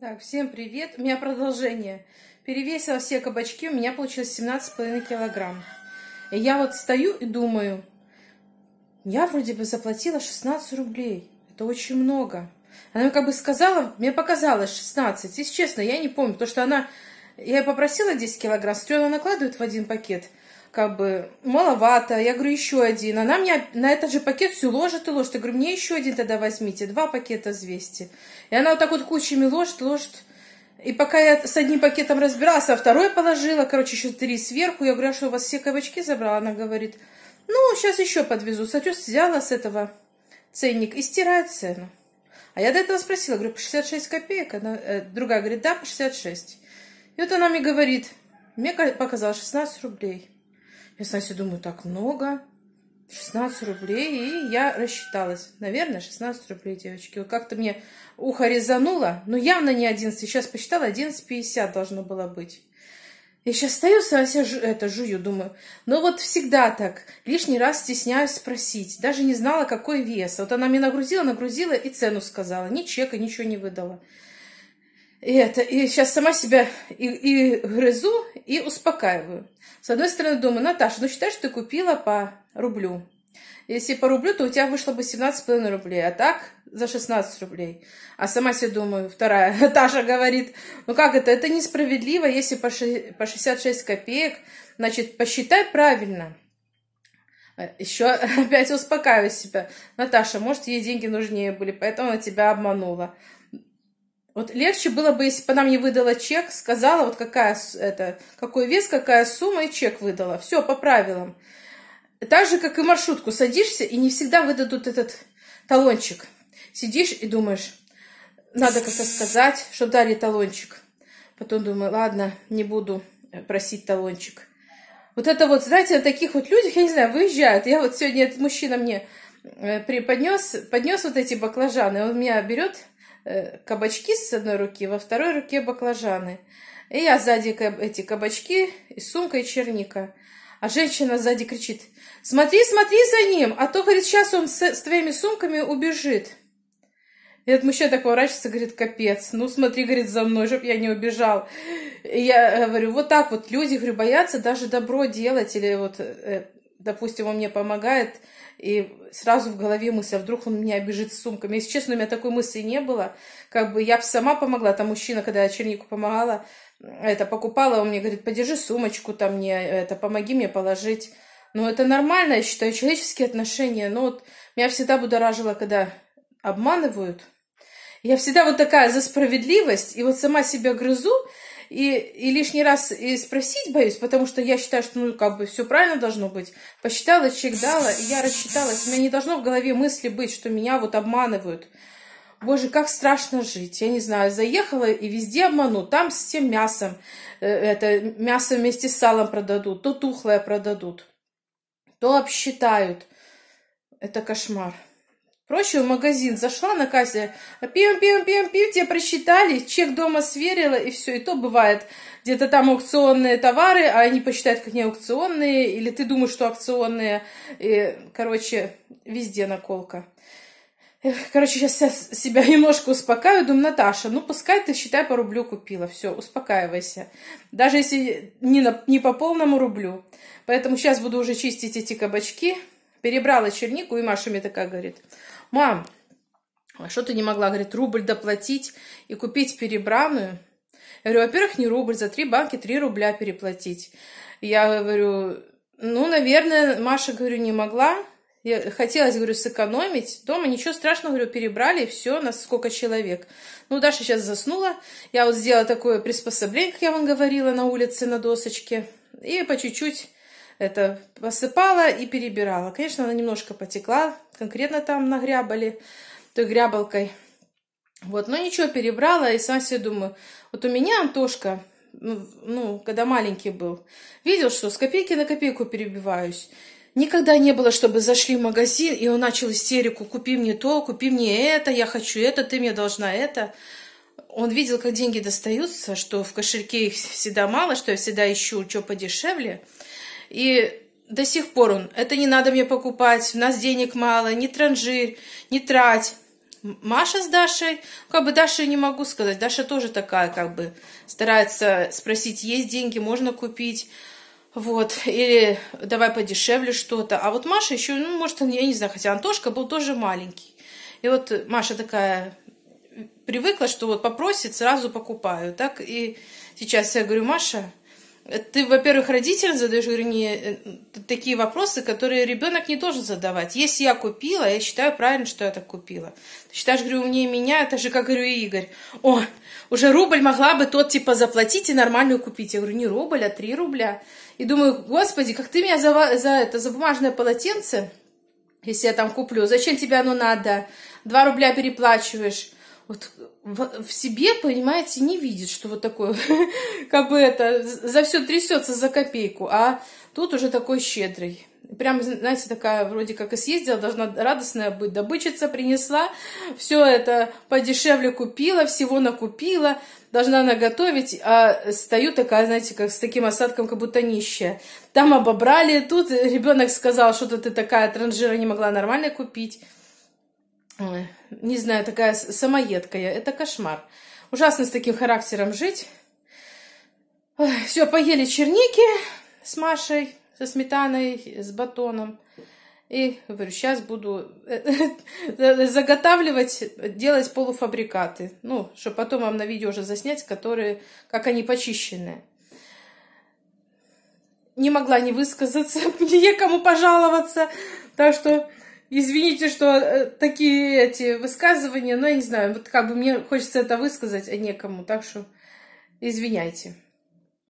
Так, всем привет. У меня продолжение. Перевесила все кабачки, у меня получилось 17,5 килограмм. И я вот стою и думаю, я вроде бы заплатила 16 рублей. Это очень много. Она как бы сказала, мне показалось 16. Если честно, я не помню, потому что она... Я попросила 10 килограмм, стрёна накладывает в один пакет – как бы маловато. Я говорю, еще один. Она мне на этот же пакет все ложит и ложит. Я говорю, мне еще один тогда возьмите, два пакета взвесьте. И она вот так вот кучами ложит, ложит. И пока я с одним пакетом разбиралась, а второй положила, короче, еще три сверху. Я говорю, а что, у вас все кабачки забрала? Она говорит, ну, сейчас еще подвезу. Сатюс взяла с этого ценник и стирает цену. А я до этого спросила, говорю, по 66 копеек? Она, э, другая говорит, да, по 66. И вот она мне говорит, мне показалось 16 рублей. Я, кстати, думаю, так много. 16 рублей, и я рассчиталась. Наверное, 16 рублей, девочки. Вот как-то мне ухо резануло, но явно не 11. Сейчас посчитала, 11,50 должно было быть. Я сейчас стою, сама себя это, жую, думаю. Но «Ну вот всегда так. Лишний раз стесняюсь спросить. Даже не знала, какой вес. Вот она меня нагрузила, нагрузила и цену сказала. Ни чека, ничего не выдала. И это, и сейчас сама себя и, и грызу, и успокаиваю. С одной стороны, думаю, Наташа, ну считай, что ты купила по рублю. Если по рублю, то у тебя вышло бы 17,5 рублей, а так за 16 рублей. А сама себе думаю, вторая Наташа говорит, ну как это, это несправедливо, если по, ши, по 66 копеек, значит, посчитай правильно. Еще опять успокаиваю себя. Наташа, может, ей деньги нужнее были, поэтому она тебя обманула. Вот легче было бы, если бы она мне выдала чек, сказала, вот какая, это, какой вес, какая сумма, и чек выдала. Все, по правилам. Так же, как и маршрутку. Садишься, и не всегда выдадут этот талончик. Сидишь и думаешь, надо как-то сказать, что дали талончик. Потом думаю, ладно, не буду э, просить талончик. Вот это вот, знаете, на таких вот людях, я не знаю, выезжают. Я вот сегодня, этот мужчина мне э, преподнес, поднес вот эти баклажаны, он меня берет Э, кабачки с одной руки, во второй руке баклажаны. И я сзади эти кабачки, и сумка, и черника. А женщина сзади кричит, смотри, смотри за ним, а то, говорит, сейчас он с, с твоими сумками убежит. И этот мужчина так поворачивается, говорит, капец, ну смотри, говорит, за мной, чтоб я не убежал. И я э, говорю, вот так вот люди, говорю, боятся даже добро делать или вот э, допустим, он мне помогает, и сразу в голове мысль, а вдруг он меня обижит с сумками. Если честно, у меня такой мысли не было. Как бы я сама помогла, там мужчина, когда я чернику помогала, это покупала, он мне говорит, подержи сумочку там мне, это, помоги мне положить. Но ну, это нормально, я считаю, человеческие отношения. Но вот меня всегда будоражило, когда обманывают. Я всегда вот такая за справедливость, и вот сама себя грызу, и, и лишний раз и спросить боюсь, потому что я считаю, что ну как бы все правильно должно быть. Посчитала, чек дала, и я рассчиталась. У меня не должно в голове мысли быть, что меня вот обманывают. Боже, как страшно жить. Я не знаю, заехала и везде обману. Там с тем мясом. Э, это мясо вместе с салом продадут. То тухлое продадут. То обсчитают. Это кошмар. Проще в магазин зашла на кассе, пим-пим-пим-пим, тебе просчитали, чек дома сверила, и все. И то бывает, где-то там аукционные товары, а они посчитают, как не аукционные, или ты думаешь, что аукционные. И, короче, везде наколка. Короче, сейчас я себя немножко успокаиваю. Думаю, Наташа, ну пускай ты, считай, по рублю купила. Все, успокаивайся. Даже если не, на, не по полному рублю. Поэтому сейчас буду уже чистить эти кабачки. Перебрала чернику, и Маша мне такая говорит, мам, а что ты не могла, говорит, рубль доплатить и купить перебранную? Я говорю, во-первых, не рубль, за три банки три рубля переплатить. Я говорю, ну, наверное, Маша, говорю, не могла. Я хотелось, говорю, сэкономить. Дома ничего страшного, говорю, перебрали, и все, нас сколько человек. Ну, Даша сейчас заснула. Я вот сделала такое приспособление, как я вам говорила, на улице, на досочке. И по чуть-чуть это посыпала и перебирала. Конечно, она немножко потекла, конкретно там нагрябали той грябалкой. Вот, но ничего, перебрала, и сам себе думаю, вот у меня Антошка, ну, ну, когда маленький был, видел, что с копейки на копейку перебиваюсь. Никогда не было, чтобы зашли в магазин, и он начал истерику, купи мне то, купи мне это, я хочу это, ты мне должна это. Он видел, как деньги достаются, что в кошельке их всегда мало, что я всегда ищу что подешевле. И до сих пор он, это не надо мне покупать, у нас денег мало, не транжирь, не трать. Маша с Дашей, ну, как бы Даша не могу сказать, Даша тоже такая, как бы старается спросить, есть деньги, можно купить, вот, или давай подешевле что-то. А вот Маша еще, ну, может, я не знаю, хотя Антошка был тоже маленький. И вот Маша такая привыкла, что вот попросит, сразу покупаю, так, и сейчас я говорю, Маша, ты, во-первых, родителям задаешь, вернее, э, такие вопросы, которые ребенок не должен задавать. Если я купила, я считаю правильно, что я так купила. Ты считаешь, говорю, умнее меня, это же, как говорю, Игорь. О, уже рубль могла бы тот, типа, заплатить и нормальную купить. Я говорю, не рубль, а три рубля. И думаю, господи, как ты меня за, за это, за бумажное полотенце, если я там куплю, зачем тебе оно надо? Два рубля переплачиваешь вот в, в себе, понимаете, не видит, что вот такое, как бы это, за все трясется за копейку, а тут уже такой щедрый. Прям, знаете, такая вроде как и съездила, должна радостная быть. Добычица принесла, все это подешевле купила, всего накупила, должна наготовить, а стою такая, знаете, как с таким осадком, как будто нищая. Там обобрали, тут ребенок сказал, что-то ты такая транжира не могла нормально купить не знаю, такая самоедка я. Это кошмар. Ужасно с таким характером жить. все, поели черники с Машей, со сметаной, с батоном. И говорю, сейчас буду э, заготавливать, делать полуфабрикаты. Ну, чтобы потом вам на видео уже заснять, которые, как они почищенные. Не могла не высказаться, некому пожаловаться. Так что извините, что э, такие эти высказывания, но я не знаю, вот как бы мне хочется это высказать, а некому, так что извиняйте.